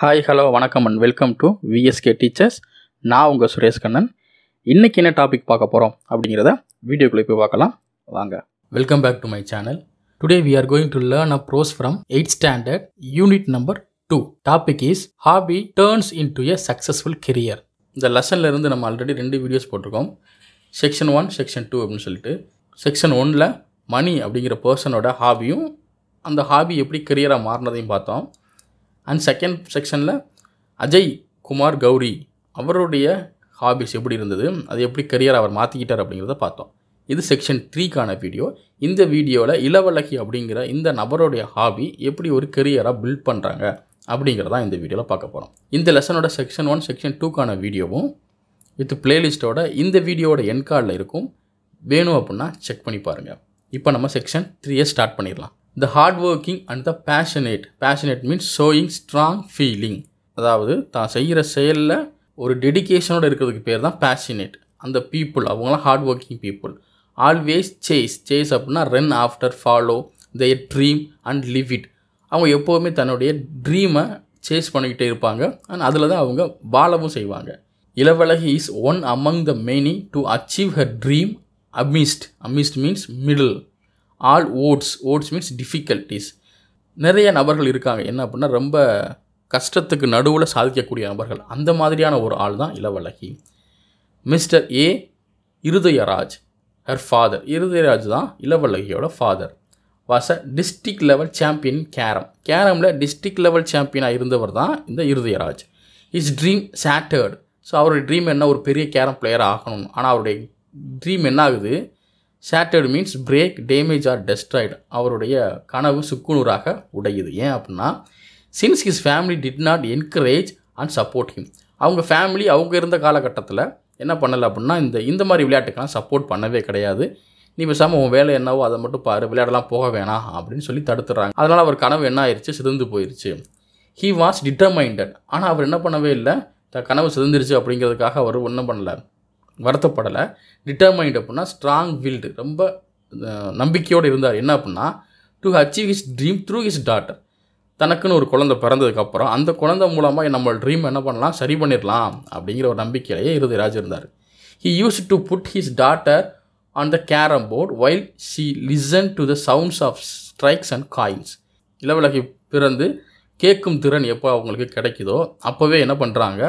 hi hello வணக்கம் and welcome to VSK teachers நான் உங்கள் சுரேஷ் கண்ணன் இன்றைக்கி என்ன டாபிக் பார்க்க போகிறோம் அப்படிங்கிறத வீடியோக்குள்ளே போய் பார்க்கலாம் வாங்க welcome back to my channel today we are going to learn a prose from eight standard unit number two topic is hobby turns into a successful career இந்த லெசன்லேருந்து இருந்து நம்ம ஆல்ரெடி ரெண்டு வீடியோஸ் போட்டிருக்கோம் செக்ஷன் ஒன் செக்ஷன் டூ அப்படின்னு சொல்லிட்டு section ஒனில் மணி அப்படிங்கிற பர்சனோட ஹாபியும் அந்த ஹாபி எப்படி கெரியராக மாறினதையும் பார்த்தோம் அண்ட் செகண்ட் செக்ஷனில் அஜய் குமார் கௌரி அவருடைய ஹாபிஸ் எப்படி இருந்தது அது எப்படி கரியர் அவர் மாற்றிக்கிட்டார் அப்படிங்கிறத பார்த்தோம் இது செக்ஷன் த்ரீக்கான வீடியோ இந்த வீடியோவில் இளவழகி அப்படிங்கிற இந்த நபருடைய ஹாபி எப்படி ஒரு கரியராக பில்ட் பண்ணுறாங்க அப்படிங்கிறதான் இந்த வீடியோவில் பார்க்க போகிறோம் இந்த லெசனோட செக்ஷன் ஒன் செக்ஷன் டூக்கான வீடியோவும் வித் பிளேலிஸ்ட்டோட இந்த வீடியோட என் கார்டில் இருக்கும் வேணும் அப்படின்னா செக் பண்ணி பாருங்கள் இப்போ நம்ம செக்ஷன் த்ரீயை ஸ்டார்ட் பண்ணிடலாம் the hard working and the passionate passionate means showing strong feeling அதாவது தான் செய்கிற செயலில் ஒரு டெடிக்கேஷனோடு இருக்கிறதுக்கு பேர் தான் பேஷனேட் அந்த பீப்புள் அவங்களாம் hard working people always chase chase அப்படின்னா run after follow their dream and live it அவங்க எப்போவுமே தன்னுடைய ட்ரீமை சேஸ் பண்ணிக்கிட்டே இருப்பாங்க அண்ட் அதில் தான் அவங்க பாலமும் செய்வாங்க Ilavazhagi is one among the many to achieve her dream amidst amidst means middle all odds odds means difficulties நிறைய நபர்கள் இருக்காங்க என்ன அப்படின்னா ரொம்ப கஷ்டத்துக்கு நடுவில் சாதிக்கக்கூடிய நபர்கள் அந்த மாதிரியான ஒரு ஆள் தான் Ilavazhagi mister A Irudayaraj her father Irudayaraj தான் இளவழகியோட father was a district level champion carrom கேரமில் டிஸ்ட்ரிக் லெவல் சாம்பியனாக இருந்தவர் தான் இந்த Irudayaraj is dream shattered so அவருடைய ட்ரீம் என்ன ஒரு பெரிய கேரம் பிளேயர் ஆகணும் ஆனால் அவருடைய ட்ரீம் என்ன ஆகுது shattered means break damage or destroyed அவருடைய கனவு சுக்குநூறாக உடையுது ஏன் அப்படின்னா since his family did not encourage and support him அவங்க ஃபேமிலி அவங்க இருந்த காலகட்டத்தில் என்ன பண்ணலை அப்படின்னா இந்த இந்த மாதிரி விளையாட்டுக்கெல்லாம் சப்போர்ட் பண்ணவே கிடையாது நீ பேசாமல் உன் வேலை என்னவோ அதை மட்டும் பாரு விளையாடலாம் போக வேணாம் அப்படின்னு சொல்லி தடுத்துறாங்க அதனால் அவர் கனவு என்ன ஆயிடுச்சு சிதந்து போயிடுச்சு ஹீ வாஸ் டிட்டர்மைண்டட் ஆனால் அவர் என்ன பண்ணவே இல்லை த கனவு சிதந்துருச்சு அப்படிங்கிறதுக்காக அவர் ஒன்றும் பண்ணலை வருத்தப்படலை டிட்டர்மைண்ட் அப்படின்னா ஸ்ட்ராங் வில்டு ரொம்ப நம்பிக்கையோடு இருந்தார் என்ன அப்படின்னா to achieve his dream through his daughter தனக்குன்னு ஒரு குழந்தை பிறந்ததுக்கப்புறம் அந்த குழந்தை மூலமாக நம்ம ட்ரீம் என்ன பண்ணலாம் சரி பண்ணிடலாம் அப்படிங்கிற ஒரு நம்பிக்கையிலேயே ராஜ் இருந்தார் he use to put his daughter on the carrom board while she listen to the sounds of strikes and coins Ilavazhagi பிறந்து கேட்கும் திறன் எப்போ அவங்களுக்கு கிடைக்குதோ அப்போவே என்ன பண்ணுறாங்க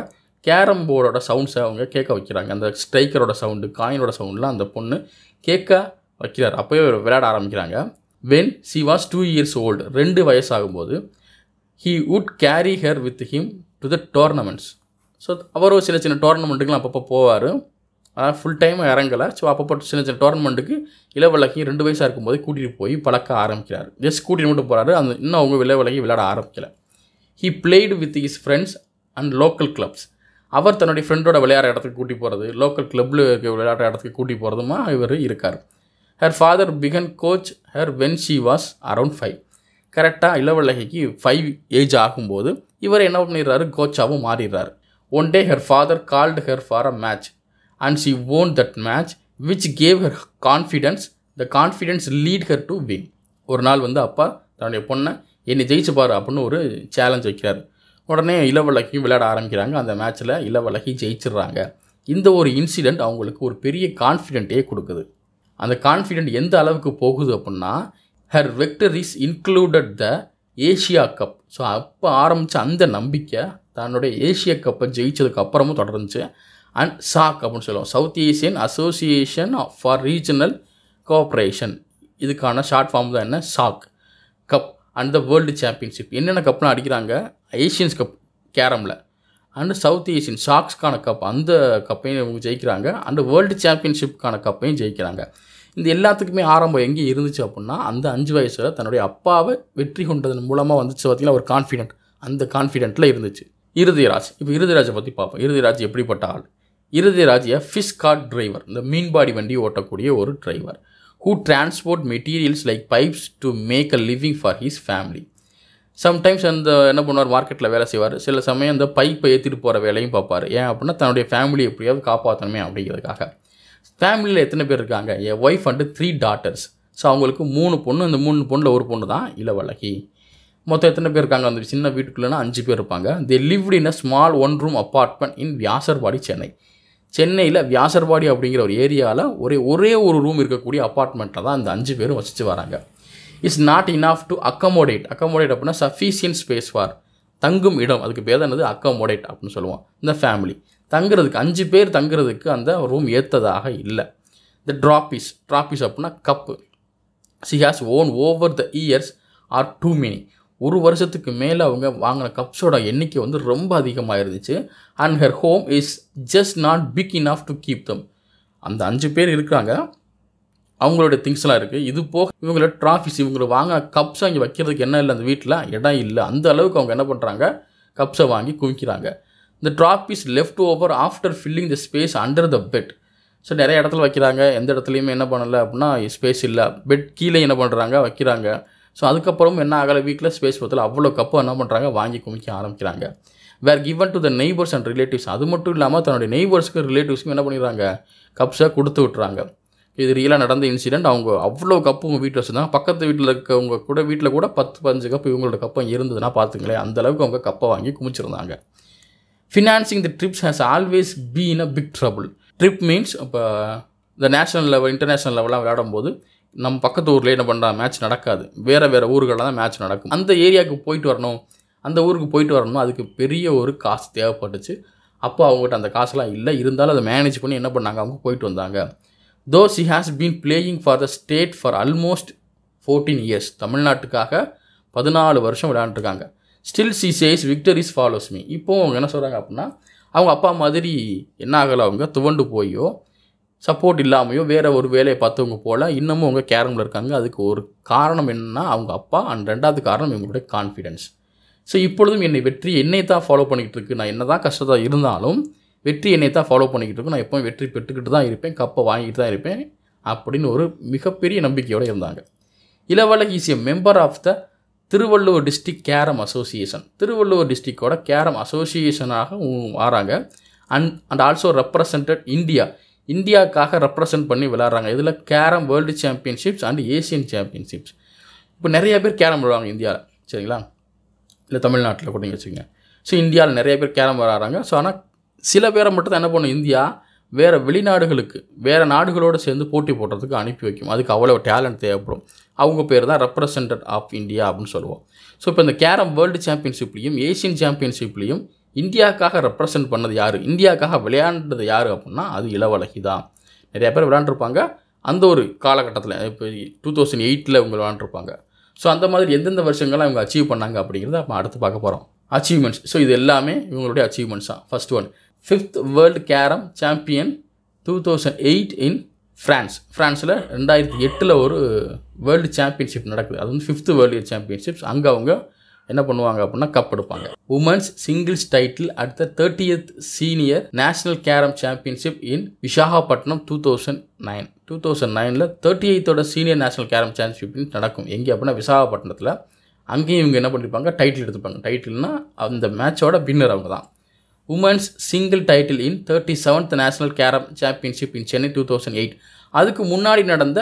கேரம் போர்டோட சவுண்ட்ஸை அவங்க கேட்க வைக்கிறாங்க அந்த ஸ்ட்ரைக்கரோட சவுண்டு காயினோட சவுண்ட்லாம் அந்த பொண்ணு கேட்க வைக்கிறார் அப்போயே விளையாட ஆரம்பிக்கிறாங்க when she was two years old ரெண்டு வயசாகும்போது he would carry her with him to the tournaments so அவரும் சின்ன சின்ன டோர்னமெண்ட்டுக்கெலாம் அப்பப்போ போவார் ஆனால் ஃபுல் டைம் இறங்கலை ஸோ அப்பப்போ சின்ன சின்ன டோர்னமெண்ட்டுக்கு இளவலகி ரெண்டு வயசாக இருக்கும்போது கூட்டிகிட்டு போய் பழக்க ஆரம்பிக்கிறார் ஜஸ்ட் கூட்டிகிட்டு மட்டும் போகிறாரு அந்த இன்னும் அவங்க இளவலகி விளையாட ஆரம்பிக்கலை he played with his friends and local clubs அவர் தன்னுடைய ஃப்ரெண்டோட விளையாடுற இடத்துக்கு கூட்டி போகிறது லோக்கல் கிளப்பில் இருக்க விளையாடுற இடத்துக்கு கூட்டி போகிறதுமா இவர் இருக்கார் her father began coach her when she was around five கரெக்டாக இளவலகைக்கு ஃபைவ் ஏஜ் ஆகும்போது இவர் என்ன பண்ணிடுறாரு கோச்சாகவும் மாறிடுறாரு one day her father called her for a match and she won that match which gave her confidence the confidence lead her to win ஒரு நாள் வந்து அப்பா தன்னுடைய பொண்ணை என்னை ஜெயிச்சு பாரு அப்படின்னு ஒரு சேலஞ்ச் வைக்கிறாரு உடனே இளவலகி விளையாட ஆரம்பிக்கிறாங்க அந்த மேட்ச்சில் இளவலகி ஜெயிச்சிடுறாங்க இந்த ஒரு இன்சிடெண்ட் அவங்களுக்கு ஒரு பெரிய கான்ஃபிடென்ட்டே கொடுக்குது அந்த கான்ஃபிடென்ட் எந்த அளவுக்கு போகுது அப்படின்னா her is included the Asia cup so அப்போ ஆரம்பித்த அந்த நம்பிக்கை தன்னுடைய ஏஷியா கப்பை ஜெயித்ததுக்கு அப்புறமும் தொடர்ந்துச்சு அண்ட் சாக் அப்படின்னு சொல்லுவோம் south Asian association for regional cooperation இதுக்கான ஷார்ட் ஃபார்ம் தான் என்ன சாக் cup and the world championship என்னென்ன கப்லாம் அடிக்கிறாங்க ஏஷியன்ஸ் கப் கேரமில் அண்டு சவுத் ஏஷியன் ஷாக்ஸ்க்கான கப் அந்த கப்பையும் இவங்க ஜெயிக்கிறாங்க அண்டு வேர்ல்டு சாம்பியன்ஷிப்க்கான கப்பையும் ஜெயிக்கிறாங்க இந்த எல்லாத்துக்குமே ஆரம்பம் எங்கே இருந்துச்சு அப்படின்னா அந்த அஞ்சு வயசில் தன்னுடைய அப்பாவை வெற்றி கொண்டதன் மூலமாக வந்துச்சு பார்த்திங்கன்னா ஒரு கான்ஃபிடென்ட் அந்த கான்ஃபிடென்ட்டில் இருந்துச்சு இறுதிராஜ் இப்போ இறுதிராஜை பற்றி பார்ப்போம் இறுதிராஜ் எப்படிப்பட்ட ஆள் இறுதிராஜை ஃபிஷ் கார்ட் டிரைவர் இந்த மீன்பாடி வண்டி ஓட்டக்கூடிய ஒரு driver who transport materials like pipes to make a living for his family sometimes அந்த என்ன பண்ணுவார் மார்க்கெட்டில் வேலை செய்வார் சில சமயம் அந்த பைப்பை ஏற்றிட்டு போகிற வேலையும் பார்ப்பார் ஏன் அப்படின்னா தன்னுடைய ஃபேமிலி எப்படியாவது காப்பாற்றணுமே அப்படிங்கிறதுக்காக ஃபேமிலியில் எத்தனை பேர் இருக்காங்க என் wife and three daughters so அவங்களுக்கு மூணு பொண்ணு அந்த மூணு பொண்ணில் ஒரு பொண்ணு தான் இளவழகி மொத்தம் எத்தனை பேர் இருக்காங்க அந்த சின்ன வீட்டுக்குள்ளேனா அஞ்சு பேர் இருப்பாங்க they lived in a small one room apartment in Vyasarpadi Chennai சென்னையில் வியாசர்பாடி அப்படிங்கிற ஒரு ஏரியாவில் ஒரே ஒரே ஒரு ரூம் இருக்கக்கூடிய அப்பார்ட்மெண்ட்டில் தான் அந்த அஞ்சு பேரும் வசித்து வராங்க is not enough to accommodate accommodate அப்படின்னா சஃபிஷியன்ட் ஸ்பேஸ் ஃபார் தங்கும் இடம் அதுக்கு பேர் என்னது அக்கமோடேட் அப்படின்னு சொல்லுவோம் இந்த ஃபேமிலி தங்குறதுக்கு அஞ்சு பேர் தங்குறதுக்கு அந்த ரூம் ஏற்றதாக இல்லை த ட்ராபிஸ் ட்ராபிஸ் அப்படின்னா cup she has won over the years are too many ஒரு வருஷத்துக்கு மேலே அவங்க வாங்கின கப்ஸோட எண்ணிக்கை வந்து ரொம்ப அதிகமாக இருந்துச்சு and her home is just not big of to keep them அந்த அஞ்சு பேர் இருக்கிறாங்க அவங்களோட திங்ஸ்லாம் இருக்குது இது போக இவங்களோட ட்ராஃபிஸ் இவங்க வாங்க கப்ஸ் அங்கே வைக்கிறதுக்கு என்ன இல்லை அந்த வீட்டில் இடம் இல்லை அந்த அளவுக்கு அவங்க என்ன பண்ணுறாங்க கப்ஸை வாங்கி குவிக்கிறாங்க இந்த trophies left over after filling the space under the bed so நிறைய இடத்துல வைக்கிறாங்க எந்த இடத்துலையுமே என்ன பண்ணலை அப்படின்னா ஸ்பேஸ் இல்லை பெட் கீழே என்ன பண்ணுறாங்க வைக்கிறாங்க ஸோ அதுக்கப்புறம் என்ன ஆகலை வீட்டில் ஸ்பேஸ் பத்தில் அவ்வளோ கப்பை என்ன பண்ணுறாங்க வாங்கி குமிக்க ஆரம்பிக்கிறாங்க were given to the neighbours and relatives அது மட்டும் இல்லாமல் தன்னுடைய நெய்பர்ஸ்க்கு ரிலேட்டிவ்ஸ்க்கும் என்ன பண்ணிடுறாங்க கப்ஸை கொடுத்து விட்றாங்க இது ரியலாக நடந்த இன்சிடெண்ட் அவங்க அவ்வளோ கப்பு உங்கள் வீட்டில் வச்சுருந்தாங்க பக்கத்து வீட்டில் இருக்கவங்க கூட வீட்டில் கூட பத்து பஞ்சு கப்பு இவங்களோட கப்பம் இருந்ததுன்னா பார்த்துங்களேன் அந்தளவுக்கு அவங்க கப்பை வாங்கி குமிச்சிருந்தாங்க financing the trips has always been a big trouble trip means இப்போ இந்த நேஷனல் லெவல் இன்டர்நேஷ்னல் விளையாடும் விளையாடும்போது நம்ம பக்கத்து ஊரில் என்ன பண்ணுறா மேட்ச் நடக்காது வேறு வேறு ஊர்களில் தான் மேட்ச் நடக்கும் அந்த ஏரியாவுக்கு போயிட்டு வரணும் அந்த ஊருக்கு போயிட்டு வரணும் அதுக்கு பெரிய ஒரு காசு தேவைப்பட்டுச்சு அப்போ அவங்ககிட்ட அந்த காசுலாம் இல்லை இருந்தாலும் அதை மேனேஜ் பண்ணி என்ன பண்ணாங்க அவங்க போயிட்டு வந்தாங்க though she has been playing for the state for almost fourteen years தமிழ்நாட்டுக்காக பதினாலு வருஷம் விளையாண்டுருக்காங்க still she chase victories follows me இப்போது அவங்க என்ன சொல்கிறாங்க அப்படின்னா அவங்க அப்பா மாதிரி என்ன ஆகலை அவங்க துவண்டு போயோ சப்போர்ட் இல்லாமையோ வேறு ஒரு வேலையை பார்த்தவங்க போல் இன்னமும் அவங்க கேரமில் இருக்காங்க அதுக்கு ஒரு காரணம் என்னென்னா அவங்க அப்பா அண்ட் ரெண்டாவது காரணம் இவங்களுடைய கான்ஃபிடென்ஸ் ஸோ இப்பொழுதும் என்னை வெற்றி என்னை தான் ஃபாலோ பண்ணிக்கிட்டு இருக்கு நான் என்ன தான் கஷ்டத்தான் இருந்தாலும் வெற்றி என்னை தான் ஃபாலோ பண்ணிக்கிட்டு இருக்கும் நான் எப்போவும் வெற்றி பெற்றுக்கிட்டு தான் இருப்பேன் கப்பை வாங்கிட்டு தான் இருப்பேன் அப்படின்னு ஒரு மிகப்பெரிய நம்பிக்கையோடு இருந்தாங்க Ilavazhagi is a member of the Thiruvallur district carrom association Thiruvallur டிஸ்ட்ரிக்டோட கேரம் அசோசியேஷனாக வராங்க and and also represented India இந்தியாவுக்காக ரெப்ரசன்ட் பண்ணி விளாட்றாங்க இதில் carrom world championships and Asian championships இப்போ நிறைய பேர் கேரம் விளாடுவாங்க இந்தியாவில் சரிங்களா இல்லை தமிழ்நாட்டில் கூட நீங்கள் வச்சுக்கோங்க ஸோ இந்தியாவில் நிறைய பேர் கேரம் விளாட்றாங்க ஸோ ஆனால் சில பேரை மட்டும் தான் என்ன பண்ணும் இந்தியா வேறு வெளிநாடுகளுக்கு வேறு நாடுகளோடு சேர்ந்து போட்டி போடுறதுக்கு அனுப்பி வைக்கும் அதுக்கு அவ்வளோ டேலண்ட் தேவைப்படும் அவங்க பேர் தான் ரெப்ரசன்டட் ஆஃப் இந்தியா அப்படின்னு சொல்லுவோம் ஸோ இப்போ இந்த கேரம் வேர்ல்டு சாம்பியன்ஷிப்லேயும் ஏஷியன் சாம்பியன்ஷிப்லேயும் இந்தியாவுக்காக ரெப்ரசன்ட் பண்ணது யார் இந்தியாவுக்காக விளையாண்டது யார் அப்படின்னா அது இளவலகி தான் நிறையா பேர் விளையாண்டுருப்பாங்க அந்த ஒரு காலகட்டத்தில் இப்போ டூ தௌசண்ட் எயிட்டில் இவங்க விளையாண்டுருப்பாங்க ஸோ அந்த மாதிரி எந்தெந்த வருஷங்கள்லாம் இவங்க அச்சீவ் பண்ணாங்க அப்படிங்கிறத நம்ம அடுத்து பார்க்க போகிறோம் அச்சீவ்மெண்ட்ஸ் ஸோ இது எல்லாமே இவங்களுடைய அச்சீவ்மெண்ட்ஸ் தான் first one fifth world carrom champion two thousand eight in France ஃப்ரான்ஸில் ரெண்டாயிரத்தி எட்டில் ஒரு வேர்ல்டு சாம்பியன்ஷிப் நடக்குது அது வந்து ஃபிஃப்த்து வேர்ல்டு சாம்பியன்ஷிப்ஸ் அங்கே அவங்க என்ன பண்ணுவாங்க அப்படின்னா கப் எடுப்பாங்க உமன்ஸ் சிங்கிள்ஸ் டைட்டில் அடுத்த thirtieth senior national carrom championship in Visakhapatnam two thousand nine two thousand நைனில் தேர்ட்டி எயித்தோட சீனியர் நேஷனல் கேரம் சாம்பியன்ஷிப் நடக்கும் எங்கே அப்படின்னா விசாகப்பட்டினத்தில் அங்கேயும் இவங்க என்ன பண்ணியிருப்பாங்க டைட்டில் எடுத்துப்பாங்க டைட்டில்னால் அந்த மேட்சோட வின்னர் அவங்க தான் women's single title in thirty seventh national carrom championship in Chennai two thousand eight அதுக்கு முன்னாடி நடந்த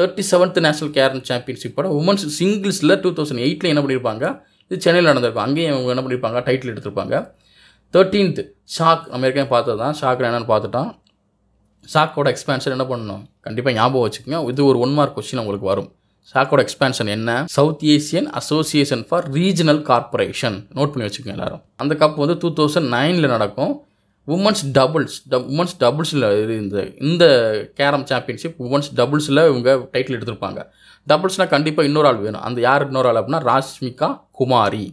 தேர்ட்டி செவன்த் நேஷனல் கேரம் சாம்பியன்ஷிப்போட உமன்ஸ் சிங்கிள்ஸில் டூ தௌசண்ட் எயிட்டில் என்ன பண்ணியிருப்பாங்க இது சென்னையில் நடந்திருக்கும் அங்கேயும் அவங்க என்ன பண்ணியிருப்பாங்க டைட்டில் எடுத்திருப்பாங்க தேர்ட்டீன்த் ஷாக் அமெரிக்கன் பார்த்தது தான் ஷாக் என்னென்னு பார்த்துட்டான் ஷாக்கோட எக்ஸ்பேன்ஷன் என்ன பண்ணணும் கண்டிப்பாக ஞாபகம் வச்சுக்கோங்க இது ஒரு ஒன் மார்க் கொஸ்டின் உங்களுக்கு வரும் சாக்கோட எக்ஸ்பேன்ஷன் என்ன south Asian association for regional corporation note பண்ணி வச்சுக்கோங்க எல்லாரும் அந்த கப் வந்து டூ தௌசண்ட் நைனில் நடக்கும் உமன்ஸ் டபுள்ஸ் உமன்ஸ் டபுள்ஸில் இந்த இந்த கேரம் சாம்பியன்ஷிப் உமன்ஸ் டபுள்ஸில் இவங்க டைட்டில் எடுத்திருப்பாங்க டபுள்ஸ்னால் கண்டிப்பாக இன்னொரு ஆள் வேணும் அந்த யார் இன்னொரு ஆள் அப்படின்னா ராஷ்மிகா குமாரி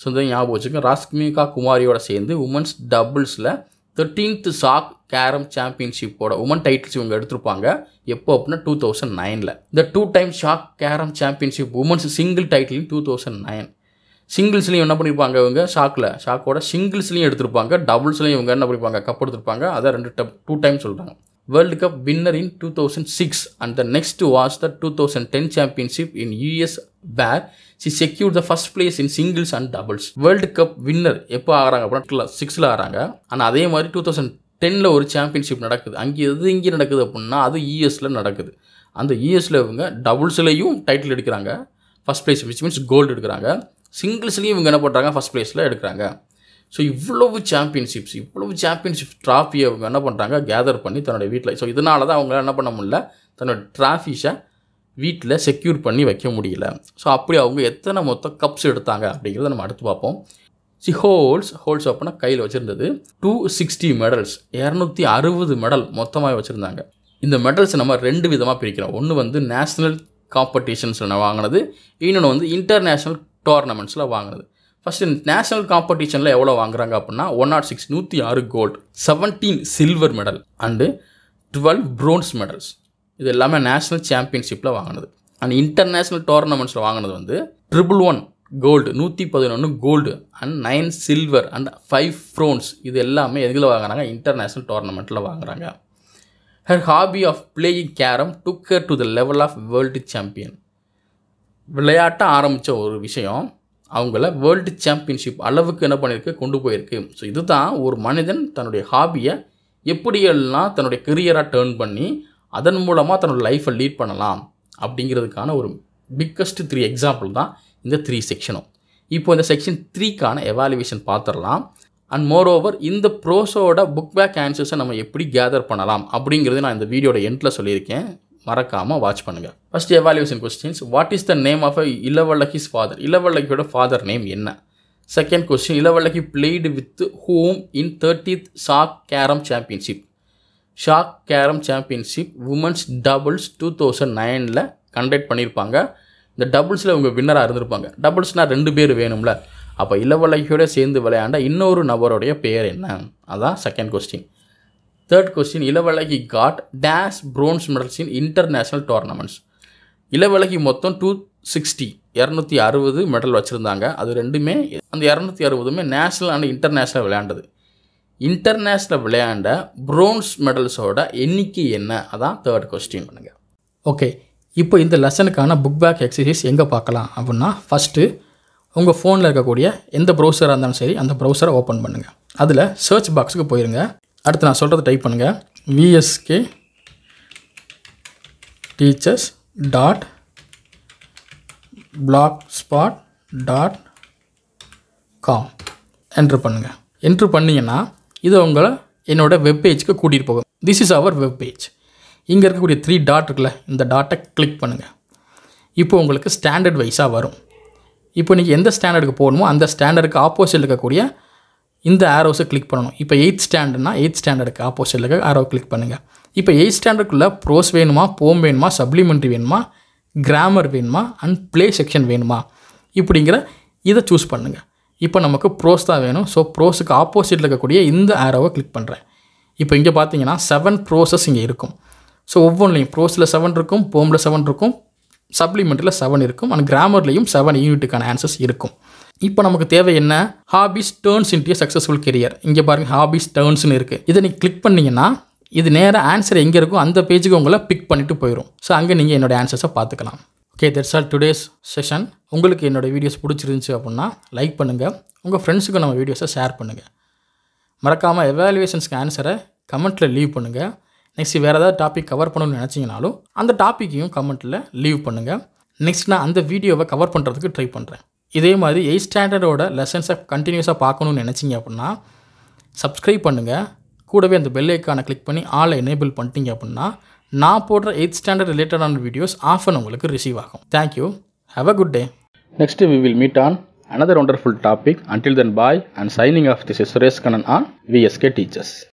ஸோ இந்த ஞாபகம் வச்சுக்கோங்க ராஷ்மிகா குமாரியோட சேர்ந்து உமன்ஸ் டபுள்ஸில் தேர்ட்டீன்த் சாக் கேரம் சாம்பியன்ஷிப்போட உமன் டைட்டில்ஸ் இவங்க எடுத்திருப்பாங்க எப்போ அப்படின்னா டூ தௌசண்ட் நைனில் இந்த டூ டைம் ஷாக் கேரம் சாம்பியன்ஷிப் உமன்ஸ் சிங்கிள் டைட்டிலையும் டூ தௌசண்ட் நைன் சிங்கிள்ஸ்லையும் என்ன பண்ணியிருப்பாங்க இவங்க ஷாக்கில் ஷாக்கோட சிங்கிள்ஸ்லையும் எடுத்திருப்பாங்க டபுள்ஸ்லையும் இவங்க என்ன பண்ணிப்பாங்க கப் எடுத்திருப்பாங்க அதான் ரெண்டு டப் டூ டைம் சொல்கிறாங்க world cup winner in two thousand six and the next was the two thousand ten championship in US where she secure the first place in singles and doubles world cup winner எப்போ ஆகிறாங்க அப்படின்னா சிக்ஸில் ஆகிறாங்க ஆனால் அதே மாதிரி two thousand டென்னில் ஒரு சாம்பியன்ஷிப் நடக்குது அங்கே எது இங்கே நடக்குது அப்படின்னா அது யூஎஸில் e நடக்குது அந்த யூஎஸில் e இவங்க டபுள்ஸ்லேயும் டைட்டில் எடுக்கிறாங்க first place which means gold எடுக்கிறாங்க சிங்கிள்ஸ்லேயும் இவங்க என்ன பண்ணுறாங்க ஃபஸ்ட் பிளேஸில் எடுக்கிறாங்க ஸோ இவ்வளவு சாம்பியன்ஷிப்ஸ் இவ்வளவு சாம்பியன்ஷிப் ட்ராஃபியை அவங்க என்ன பண்ணுறாங்க கேதர் பண்ணி தன்னுடைய வீட்டில் ஸோ இதனால தான் அவங்களால் என்ன பண்ண முடியல தன்னோட ட்ராஃபிஸை வீட்டில் செக்யூர் பண்ணி வைக்க முடியல ஸோ அப்படி அவங்க எத்தனை மொத்த கப்ஸ் எடுத்தாங்க அப்படிங்கிறத நம்ம அடுத்து பார்ப்போம் சி ஹோல்ஸ் ஹோல்ஸ் அப்படின்னா கையில் வச்சுருந்தது டூ சிக்ஸ்டி மெடல்ஸ் இரநூத்தி அறுபது மெடல் மொத்தமாக வச்சுருந்தாங்க இந்த மெடல்ஸை நம்ம ரெண்டு விதமாக பிரிக்கிறோம் ஒன்று வந்து நேஷ்னல் காம்படிஷன்ஸில் வாங்கினது இன்னொன்று வந்து இன்டர்நேஷ்னல் டோர்னமெண்ட்ஸில் வாங்கினது ஃபஸ்ட்டு நேஷ்னல் காம்படிஷனில் எவ்வளோ வாங்குறாங்க அப்படின்னா ஒன் நாட் சிக்ஸ் நூற்றி ஆறு gold seventeen silver medal and twelve bronze medals இது எல்லாமே நேஷ்னல் சாம்பியன்ஷிப்பில் வாங்கினது அண்ட் இன்டர்நேஷ்னல் டோர்னமெண்ட்ஸில் வாங்கினது வந்து ட்ரிபிள் ஒன் கோல்டு நூற்றி பதினொன்று gold and nine silver and five bronze இது எல்லாமே எதில் வாங்குறாங்க இன்டர்நேஷ்னல் டோர்னமெண்ட்டில் வாங்குறாங்க her hobby of playing carrom took to the level of world champion விளையாட்ட ஆரம்பித்த ஒரு விஷயம் அவங்கள வேர்ல்டு சாம்பியன்ஷிப் அளவுக்கு என்ன பண்ணியிருக்கு கொண்டு போயிருக்கு ஸோ இதுதான் ஒரு மனிதன் தன்னுடைய ஹாபியை எப்படியெல்லாம் தன்னுடைய கெரியராக டேர்ன் பண்ணி அதன் மூலமாக தன்னோட லைஃப்பை லீட் பண்ணலாம் அப்படிங்கிறதுக்கான ஒரு பிக்கஸ்ட்டு த்ரீ எக்ஸாம்பிள் தான் இந்த த்ரீ செக்ஷனும் இப்போ இந்த செக்ஷன் த்ரீக்கான எவாலுவேஷன் பார்த்துடலாம் அண்ட் மோர் ஓவர் இந்த ப்ரோஸோட புக் பேக் ஆன்சர்ஸை நம்ம எப்படி கேதர் பண்ணலாம் அப்படிங்கிறது நான் இந்த வீடியோட எண்டில் சொல்லியிருக்கேன் மறக்காமல் வாட்ச் பண்ணுங்கள் first evaluation questions what is the name of இளவல்லகிஸ் father இளவல்லகியோட father name என்ன second question இளவல்லகி blade with whom in thirtieth chalk carrom championship shock carrom championship women's doubles two thousand நைனில் கண்டக்ட் பண்ணியிருப்பாங்க இந்த டபுள்ஸில் இவங்க வின்னராக இருந்திருப்பாங்க டபுள்ஸ்னால் ரெண்டு பேர் வேணும்ல அப்போ இளவலைக்கியோட சேர்ந்து விளையாண்ட இன்னொரு நபருடைய பெயர் என்ன அதான் second question third question Ilavazhagi got dash bronze medals in international tournaments Ilavazhagi மொத்தம் டூ சிக்ஸ்டி இரநூத்தி அறுபது மெடல் வச்சுருந்தாங்க அது ரெண்டுமே அந்த இரநூத்தி அறுபதுமே நேஷ்னல் அண்ட் இன்டர்நேஷ்னல் விளையாண்டது இன்டர்நேஷ்னல் விளையாண்ட ப்ரோன்ஸ் மெடல்ஸோட எண்ணிக்கை என்ன அதான் தேர்ட் கொஸ்டின் பண்ணுங்கள் ஓகே இப்போ இந்த லெசனுக்கான புக் பேக் எக்ஸசைஸ் எங்கே பார்க்கலாம் அப்படின்னா ஃபஸ்ட்டு உங்கள் ஃபோனில் இருக்கக்கூடிய எந்த ப்ரௌசராக இருந்தாலும் சரி அந்த ப்ரௌசரை ஓப்பன் பண்ணுங்கள் அதில் சர்ச் பாக்ஸுக்கு போயிருங்க அடுத்து நான் சொல்கிறது டைப் பண்ணுங்கள் VSK teachers dot blog spot dot com enter பண்ணுங்கள் என்ட்ரு பண்ணிங்கன்னா இது உங்களை என்னோட வெப்பேஜ்க்கு கூட்டிகிட்டு போகும் திஸ் இஸ் அவர் வெப்பேஜ் இங்கே இருக்கக்கூடிய த்ரீ டாட் இருக்குல்ல இந்த டாட்டை கிளிக் பண்ணுங்கள் இப்போ உங்களுக்கு ஸ்டாண்டர்ட் வைஸாக வரும் இப்போ நீங்கள் எந்த ஸ்டாண்டர்டுக்கு போகணுமோ அந்த ஸ்டாண்டர்டுக்கு ஆப்போசிட் இருக்கக்கூடிய இந்த ஆரோஸை கிளிக் பண்ணணும் இப்போ எயித் ஸ்டாண்டர்ட்னா எயித் ஸ்டாண்டர்டுக்கு ஆப்போசிட்டில் இருக்க ஆரோ கிளிக் பண்ணுங்கள் இப்போ எயித் ஸ்டாண்டர்டுக்குள்ளே ப்ரோஸ் வேணுமா போம் வேணுமா சப்ளிமெண்ட்ரி வேணுமா கிராமர் வேணுமா அண்ட் ப்ளே செக்ஷன் வேணுமா இப்படிங்கிற இதை சூஸ் பண்ணுங்கள் இப்போ நமக்கு ப்ரோஸ் தான் வேணும் ஸோ ப்ரோஸுக்கு ஆப்போசிட்டில் இருக்கக்கூடிய இந்த ஆரோவை கிளிக் பண்ணுறேன் இப்போ இங்கே பார்த்தீங்கன்னா செவன் ப்ரோசஸ் இங்கே இருக்கும் ஸோ ஒவ்வொன்றிலையும் ப்ரோஸில் செவன் இருக்கும் போம்பில் செவன் இருக்கும் சப்ளிமெண்ட்டில் செவன் இருக்கும் அண்ட் கிராமர்லேயும் செவன் யூனிட்டுக்கான ஆன்சர்ஸ் இருக்கும் இப்போ நமக்கு தேவை என்ன hobbies turns into successful career இங்கே பாருங்கள் ஹாபிஸ் டேர்ன்ஸ்னு இருக்குது இதை நீங்கள் கிளிக் பண்ணிங்கன்னா இது நேராக ஆன்சர் எங்கே இருக்கோ அந்த பேஜுக்கு உங்களை பிக் பண்ணிவிட்டு போயிடும் ஸோ அங்கே நீங்கள் என்னோடய ஆன்சர்ஸை பார்த்துக்கலாம் okay that's all today's session உங்களுக்கு என்னோடய வீடியோஸ் பிடிச்சிருந்துச்சி அப்படின்னா லைக் பண்ணுங்கள் உங்கள் ஃப்ரெண்ட்ஸுக்கு நம்ம வீடியோஸை ஷேர் பண்ணுங்கள் மறக்காமல் எவாலுவேஷன்ஸ்க்கு ஆன்சரை கமெண்ட்டில் லீவ் பண்ணுங்கள் நெக்ஸ்ட் வேறு ஏதாவது டாபிக் கவர் பண்ணணும்னு நினச்சிங்கனாலும் அந்த டாப்பிக்கையும் கமெண்ட்டில் லீவ் பண்ணுங்கள் நெக்ஸ்ட் நான் அந்த வீடியோவை கவர் பண்ணுறதுக்கு ட்ரை பண்ணுறேன் இதே மாதிரி எயிட் ஸ்டாண்டர்டோட லெசன்ஸை கண்டினியூஸாக பார்க்கணுன்னு நினச்சிங்க அப்படின்னா சப்ஸ்கிரைப் பண்ணுங்கள் கூடவே அந்த பெல்லைக்கான கிளிக் பண்ணி ஆளை எனேபிள் பண்ணிட்டீங்க அப்படின்னா நான் போடுற எயித் ஸ்டாண்டர்ட் ரிலேட்டடான வீடியோஸ் ஆஃப் ஆஃபன் உங்களுக்கு ரிசீவ் ஆகும் thank you have a good day next we will meet on another wonderful topic until then bye and signing off the Suresh Kannan on VSK teachers